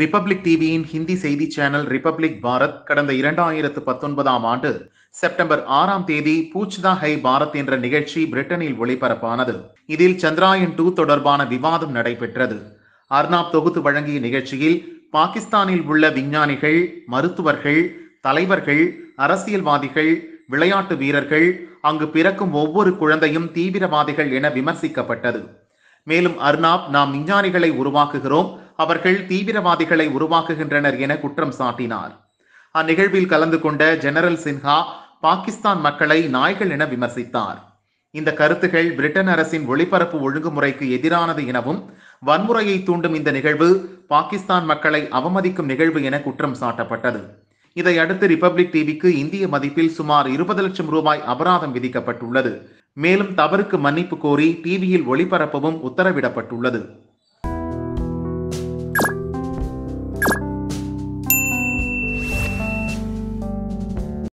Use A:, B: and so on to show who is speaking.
A: republic டிவியின் ஹிந்தி செய்தி channel republic Bharat கடந்த இரண்டாயிரத்து பத்தொன்பதாம் ஆண்டு செப்டம்பர் ஆறாம் தேதி பூச்தா ஹை பாரத் என்ற நிகழ்ச்சி பிரிட்டனில் ஒளிபரப்பானது இதில் சந்திராயன் டூ தொடர்பான விவாதம் நடைபெற்றது அர்னாப் தொகுத்து வழங்கிய நிகழ்ச்சியில் பாகிஸ்தானில் உள்ள விஞ்ஞானிகள் மருத்துவர்கள் தலைவர்கள் அரசியல்வாதிகள் விளையாட்டு வீரர்கள் அங்கு பிறக்கும் ஒவ்வொரு குழந்தையும் தீவிரவாதிகள் என விமர்சிக்கப்பட்டது மேலும் அர்னாப் நாம் விஞ்ஞானிகளை உருவாக்குகிறோம் அவர்கள் தீவிரவாதிகளை உருவாக்குகின்றனர் என குற்றம் சாட்டினார் அந்நிகழ்வில் கலந்து கொண்ட ஜெனரல் சின்ஹா பாகிஸ்தான் மக்களை நாய்கள் என விமர்சித்தார் இந்த கருத்துகள் பிரிட்டன் அரசின் ஒளிபரப்பு ஒழுங்குமுறைக்கு எதிரானது எனவும் வன்முறையை தூண்டும் இந்த நிகழ்வு பாகிஸ்தான் மக்களை அவமதிக்கும் நிகழ்வு என குற்றம் சாட்டப்பட்டது இதையடுத்து ரிபப்ளிக் டிவிக்கு இந்திய மதிப்பில் சுமார் இருபது லட்சம் ரூபாய் அபராதம் விதிக்கப்பட்டுள்ளது மேலும் தவறுக்கு மன்னிப்பு கோரி டிவியில் ஒளிபரப்பவும் உத்தரவிடப்பட்டுள்ளது